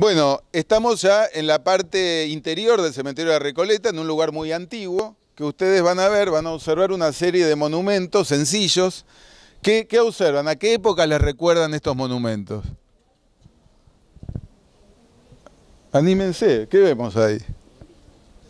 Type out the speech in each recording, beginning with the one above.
Bueno, estamos ya en la parte interior del cementerio de Recoleta, en un lugar muy antiguo, que ustedes van a ver, van a observar una serie de monumentos sencillos. ¿Qué, observan? ¿A qué época les recuerdan estos monumentos? Anímense, ¿qué vemos ahí?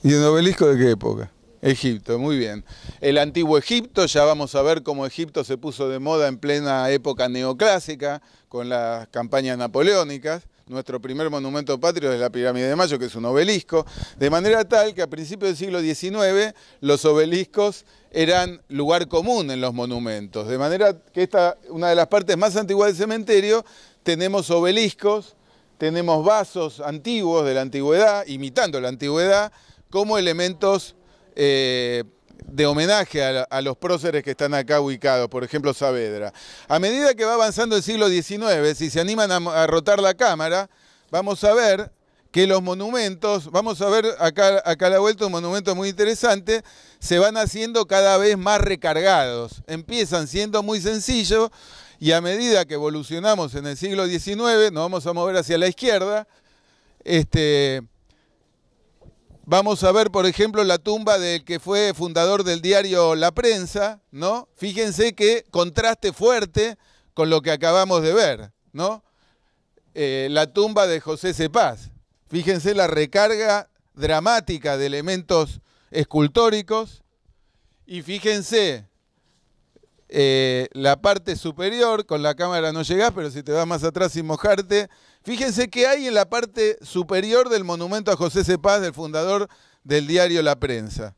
¿Y el obelisco de qué época? Egipto, muy bien. El antiguo Egipto, ya vamos a ver cómo Egipto se puso de moda en plena época neoclásica, con las campañas napoleónicas. Nuestro primer monumento patrio es la Pirámide de Mayo, que es un obelisco, de manera tal que a principios del siglo XIX los obeliscos eran lugar común en los monumentos, de manera que esta, una de las partes más antiguas del cementerio, tenemos obeliscos, tenemos vasos antiguos de la antigüedad, imitando la antigüedad, como elementos eh, de homenaje a, los próceres que están acá ubicados, por ejemplo Saavedra. A medida que va avanzando el siglo XIX, si se animan a, rotar la cámara, vamos a ver que los monumentos, vamos a ver acá, acá a la vuelta un monumento muy interesante, se van haciendo cada vez más recargados. Empiezan siendo muy sencillos y a medida que evolucionamos en el siglo XIX, nos vamos a mover hacia la izquierda, este, Vamos a ver, por ejemplo, la tumba del que fue fundador del diario La Prensa, ¿no? Fíjense qué contraste fuerte con lo que acabamos de ver, ¿no? Eh, la tumba de José Cepaz. Fíjense la recarga dramática de elementos escultóricos y fíjense eh, la parte superior, con la cámara no llegás, pero si te vas más atrás sin mojarte, Fíjense que hay en la parte superior del monumento a José Cepaz, el fundador del diario La Prensa.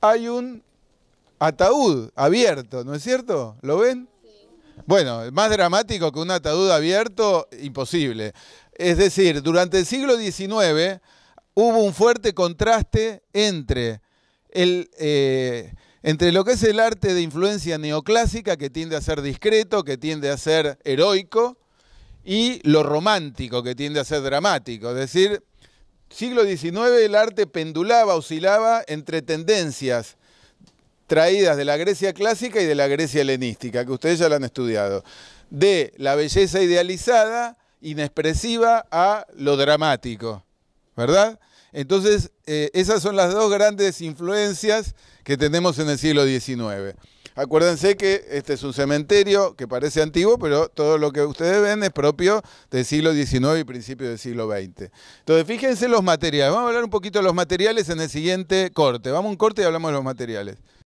Hay un ataúd abierto, ¿no es cierto? ¿Lo ven? Bueno, más dramático que un ataúd abierto, imposible. Es decir, durante el siglo XIX hubo un fuerte contraste entre, el, eh, entre lo que es el arte de influencia neoclásica, que tiende a ser discreto, que tiende a ser heroico, y lo romántico que tiende a ser dramático. Es decir, siglo XIX el arte pendulaba, oscilaba entre tendencias traídas de la Grecia clásica y de la Grecia helenística, que ustedes ya la han estudiado, de la belleza idealizada, inexpresiva, a lo dramático, ¿verdad? Entonces, eh, esas son las dos grandes influencias que tenemos en el siglo XIX. Acuérdense que este es un cementerio que parece antiguo, pero todo lo que ustedes ven es propio del siglo XIX y principio del siglo XX. Entonces, fíjense los materiales. Vamos a hablar un poquito de los materiales en el siguiente corte. Vamos a un corte y hablamos de los materiales.